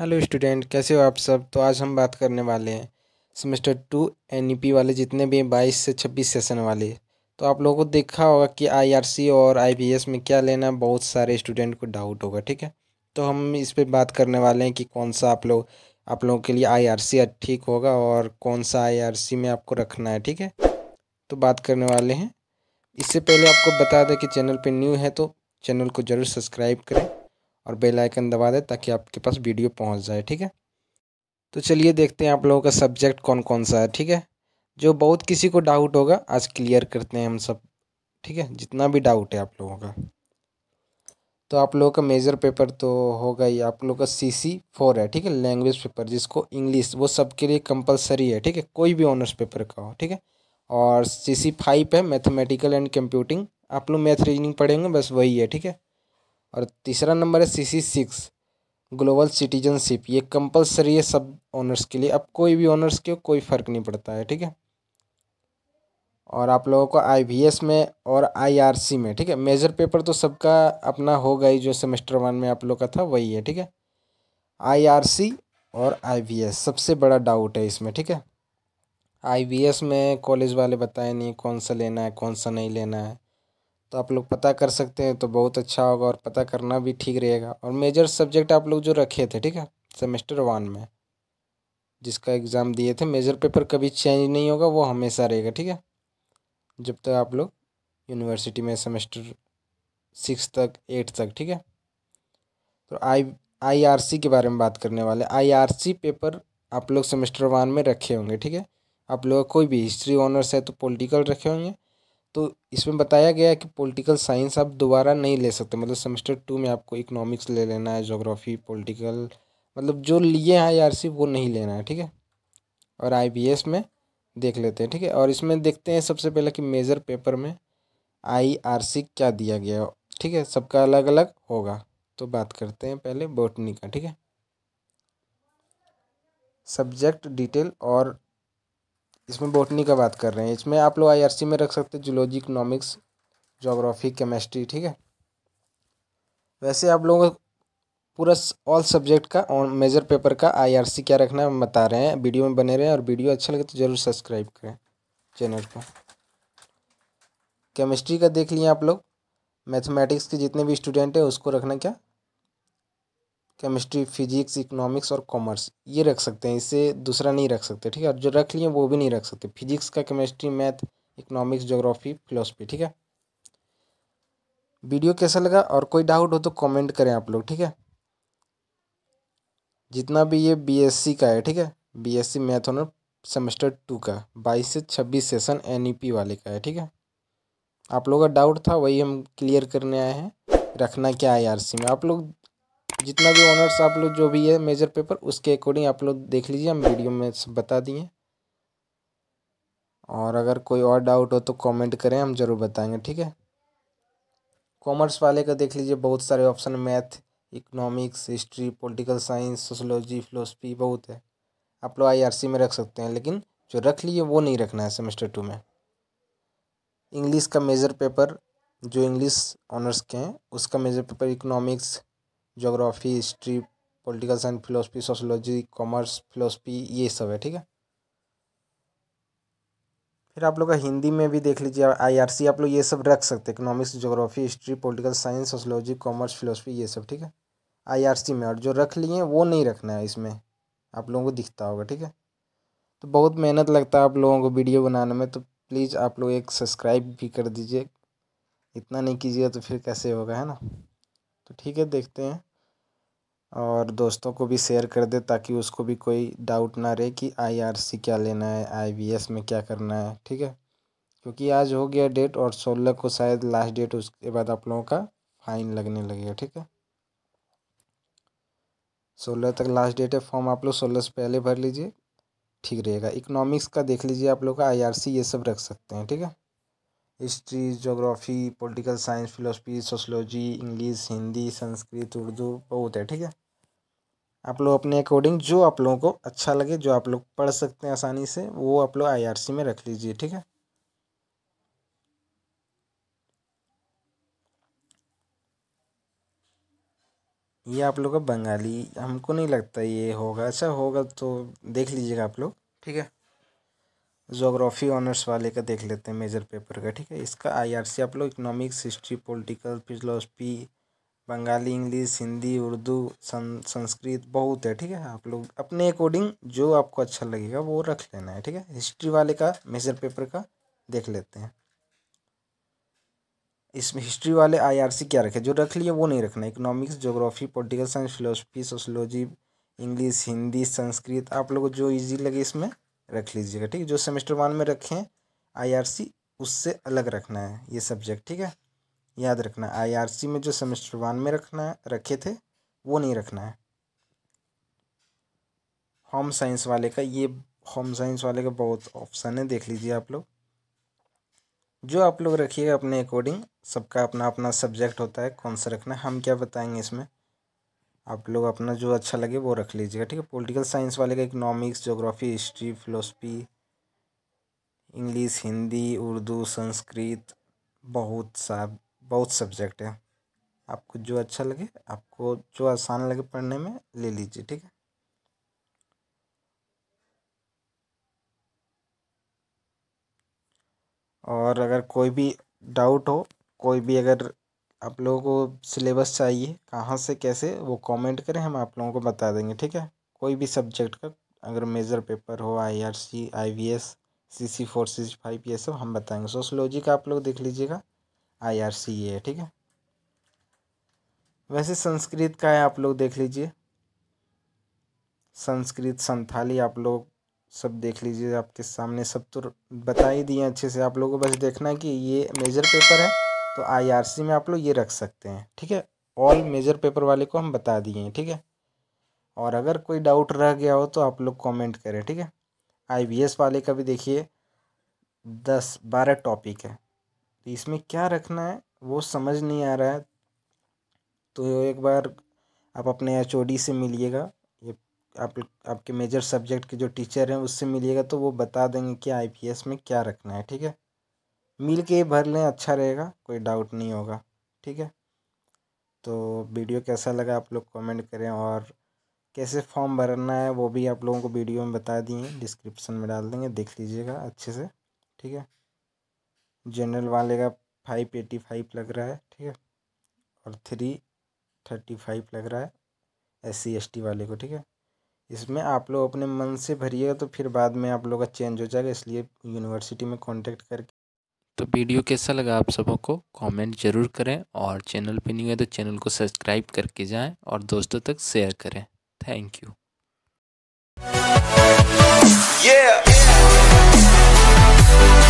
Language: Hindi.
हेलो स्टूडेंट कैसे हो आप सब तो आज हम बात करने वाले हैं सेमेस्टर टू एन वाले जितने भी बाईस से छब्बीस सेशन वाले तो आप लोगों को देखा होगा कि आईआरसी और आईबीएस में क्या लेना बहुत सारे स्टूडेंट को डाउट होगा ठीक है तो हम इस पर बात करने वाले हैं कि कौन सा आप लोग आप लोगों के लिए आई ठीक होगा और कौन सा आई में आपको रखना है ठीक है तो बात करने वाले हैं इससे पहले आपको बता दें कि चैनल पर न्यू है तो चैनल को ज़रूर सब्सक्राइब करें और बेल आइकन दबा दें ताकि आपके पास वीडियो पहुंच जाए ठीक है तो चलिए देखते हैं आप लोगों का सब्जेक्ट कौन कौन सा है ठीक है जो बहुत किसी को डाउट होगा आज क्लियर करते हैं हम सब ठीक है जितना भी डाउट है आप लोगों का तो आप लोगों का मेजर पेपर तो होगा ही आप लोगों का सी सी फोर है ठीक है लैंग्वेज पेपर जिसको इंग्लिश वो सबके लिए कंपलसरी है ठीक है कोई भी ऑनर्स पेपर का हो ठीक है और सी सी फाइव है मैथमेटिकल एंड कंप्यूटिंग आप लोग मैथ रीजनिंग पढ़ेंगे बस वही है ठीक है और तीसरा नंबर है सी सिक्स ग्लोबल सिटीजनशिप ये कंपलसरी है सब ऑनर्स के लिए अब कोई भी ऑनर्स के कोई फ़र्क नहीं पड़ता है ठीक है और आप लोगों को आईबीएस में और आईआरसी में ठीक है मेजर पेपर तो सबका अपना होगा ही जो सेमेस्टर वन में आप लोग का था वही है ठीक है आईआरसी और आईबीएस सबसे बड़ा डाउट है इसमें ठीक है आईबीएस में कॉलेज वाले बताए नहीं कौन सा लेना है कौन सा नहीं लेना है तो आप लोग पता कर सकते हैं तो बहुत अच्छा होगा और पता करना भी ठीक रहेगा और मेजर सब्जेक्ट आप लोग जो रखे थे ठीक है सेमेस्टर वन में जिसका एग्ज़ाम दिए थे मेजर पेपर कभी चेंज नहीं होगा वो हमेशा रहेगा ठीक है जब तक आप लोग यूनिवर्सिटी में सेमेस्टर सिक्स तक एट तक ठीक है तो आई आईआरसी के बारे में बात करने वाले आईआरसी पेपर आप लोग सेमेस्टर वन में रखे होंगे ठीक है आप लोग कोई भी हिस्ट्री ऑनर्स है तो पॉलिटिकल रखे होंगे तो इसमें बताया गया है कि पॉलिटिकल साइंस आप दोबारा नहीं ले सकते मतलब सेमेस्टर टू में आपको इकोनॉमिक्स ले लेना है जोग्राफी पॉलिटिकल मतलब जो लिए हैं आई वो नहीं लेना है ठीक है और आई में देख लेते हैं ठीक है और इसमें देखते हैं सबसे पहले कि मेजर पेपर में आई आर सी क्या दिया गया ठीक है सबका अलग अलग होगा तो बात करते हैं पहले बोटनी का ठीक है सब्जेक्ट डिटेल और इसमें बोटनी का बात कर रहे हैं इसमें आप लोग आईआरसी में रख सकते हैं जुलॉजी इकनॉमिक्स जोग्राफी केमिस्ट्री ठीक है वैसे आप लोगों को पूरा ऑल सब्जेक्ट का और मेजर पेपर का आईआरसी क्या रखना है बता रहे हैं वीडियो में बने रहें और वीडियो अच्छा लगे तो ज़रूर सब्सक्राइब करें चैनल को केमिस्ट्री का देख लिए आप लोग मैथमेटिक्स के जितने भी स्टूडेंट हैं उसको रखना क्या केमिस्ट्री फिजिक्स इकोनॉमिक्स और कॉमर्स ये रख सकते हैं इसे दूसरा नहीं रख सकते ठीक है और जो रख लिए वो भी नहीं रख सकते फिजिक्स का chemistry math economics geography philosophy ठीक है वीडियो कैसा लगा और कोई डाउट हो तो कमेंट करें आप लोग ठीक है जितना भी ये बीएससी का है ठीक है BSc math honour semester two का बाईस से छब्बीस सेशन एनईपी e वाले का है ठीक है आप लोगों का डाउट था वही हम क्लियर करने आए हैं रखना क्या है सी में आप लोग जितना भी ऑनर्स आप लोग जो भी है मेजर पेपर उसके अकॉर्डिंग आप लोग देख लीजिए हम वीडियो में सब बता दिए और अगर कोई और डाउट हो तो कमेंट करें हम ज़रूर बताएंगे ठीक है कॉमर्स वाले का देख लीजिए बहुत सारे option math economics history political science sociology philosophy बहुत है आप लोग आईआरसी में रख सकते हैं लेकिन जो रख लिए वो नहीं रखना है सेमेस्टर टू में इंग्लिश का मेजर पेपर जो इंग्लिस ऑनर्स के हैं उसका major paper economics geography history political science philosophy sociology commerce philosophy ये सब है ठीक है फिर आप लोग का हिंदी में भी देख लीजिए आईआरसी आप लोग ये सब रख सकते हैं economics geography history political science sociology commerce philosophy ये सब ठीक है आईआरसी में और जो रख लिए वो नहीं रखना है इसमें आप लोगों को दिखता होगा ठीक है तो बहुत मेहनत लगता है आप लोगों को वीडियो बनाने में तो प्लीज़ आप लोग एक सब्सक्राइब भी कर दीजिए इतना नहीं कीजिएगा तो फिर कैसे होगा है ना तो ठीक है देखते हैं और दोस्तों को भी शेयर कर दे ताकि उसको भी कोई डाउट ना रहे कि आईआरसी क्या लेना है आईवीएस में क्या करना है ठीक है क्योंकि आज हो गया डेट और सोलह को शायद लास्ट डेट उसके बाद आप लोगों का फाइन लगने लगेगा ठीक है सोलह तक लास्ट डेट है फॉर्म आप लोग सोलह से पहले भर लीजिए ठीक रहेगा इकोनॉमिक्स का देख लीजिए आप लोग का आई ये सब रख सकते हैं ठीक है history geography political science philosophy sociology English Hindi Sanskrit Urdu बहुत है ठीक है आप लोग अपने अकॉर्डिंग जो आप लोगों को अच्छा लगे जो आप लोग पढ़ सकते हैं आसानी से वो आप लोग आईआरसी में रख लीजिए ठीक है ये आप लोग का बंगाली हमको नहीं लगता ये होगा अच्छा होगा तो देख लीजिएगा आप लोग ठीक है जोग्राफ़ी ऑनर्स वाले का देख लेते हैं मेजर पेपर का ठीक है इसका आईआरसी आप लोग economics history political philosophy Bengali English Hindi Urdu सं, संस्कृत बहुत है ठीक है आप लोग अपने अकॉर्डिंग जो आपको अच्छा लगेगा वो रख लेना है ठीक है हिस्ट्री वाले का मेजर पेपर का देख लेते हैं इसमें हिस्ट्री वाले आईआरसी क्या रखे जो रख लिए वो नहीं रखना economics geography political science philosophy sociology English Hindi Sanskrit आप लोग को जो इजी लगे इसमें रख लीजिएगा ठीक जो सेमेस्टर वन में रखें आई उससे अलग रखना है ये सब्जेक्ट ठीक है याद रखना आई में जो सेमेस्टर वन में रखना है रखे थे वो नहीं रखना है होम साइंस वाले का ये होम साइंस वाले का बहुत ऑप्शन है देख लीजिए आप लोग जो आप लोग रखिएगा अपने अकॉर्डिंग सबका अपना अपना सब्जेक्ट होता है कौन सा रखना है हम क्या बताएंगे इसमें आप लोग अपना जो अच्छा लगे वो रख लीजिएगा ठीक है पॉलिटिकल साइंस वाले का economics geography history philosophy English Hindi Urdu Sanskrit बहुत सा बहुत सब्जेक्ट है आपको जो अच्छा लगे आपको जो आसान लगे पढ़ने में ले लीजिए ठीक है और अगर कोई भी डाउट हो कोई भी अगर आप लोगों को सिलेबस चाहिए कहाँ से कैसे वो कमेंट करें हम आप लोगों को बता देंगे ठीक है कोई भी सब्जेक्ट का अगर मेजर पेपर हो I R C I V S C C four C five ये सब हम बताएंगे सोशलॉजी का आप लोग देख लीजिएगा आई आर सी ये है ठीक है वैसे संस्कृत का है आप लोग देख लीजिए संस्कृत संथाली आप लोग सब देख लीजिए आपके सामने सब तो बता ही दिए अच्छे से आप लोगों को बस देखना है कि ये मेजर पेपर है तो आईआरसी में आप लोग ये रख सकते हैं ठीक है ऑल मेजर पेपर वाले को हम बता दिए हैं ठीक है और अगर कोई डाउट रह गया हो तो आप लोग कमेंट करें ठीक है आईबीएस वाले का भी देखिए दस बारह टॉपिक है तो इसमें क्या रखना है वो समझ नहीं आ रहा है तो एक बार आप अपने एच से मिलिएगा ये आप आपके मेजर सब्जेक्ट के जो टीचर हैं उससे मिलिएगा तो वो बता देंगे कि आईपीएस में क्या रखना है ठीक है मिल के भर लें अच्छा रहेगा कोई डाउट नहीं होगा ठीक है तो वीडियो कैसा लगा आप लोग कमेंट करें और कैसे फॉर्म भरना है वो भी आप लोगों को वीडियो में बता दिए डिस्क्रिप्शन में डाल देंगे देख लीजिएगा अच्छे से ठीक है जनरल वाले का फाइव एटी फाइव लग रहा है ठीक है और थ्री थर्टी फाइव लग रहा है एस सी एस टी वाले को ठीक है इसमें आप लोग अपने मन से भरिएगा तो फिर बाद में आप लोग का चेंज हो जाएगा इसलिए यूनिवर्सिटी में कांटेक्ट करके तो वीडियो कैसा लगा आप सबों को कमेंट जरूर करें और चैनल पे नहीं है तो चैनल को सब्सक्राइब करके जाएं और दोस्तों तक शेयर करें थैंक यू yeah.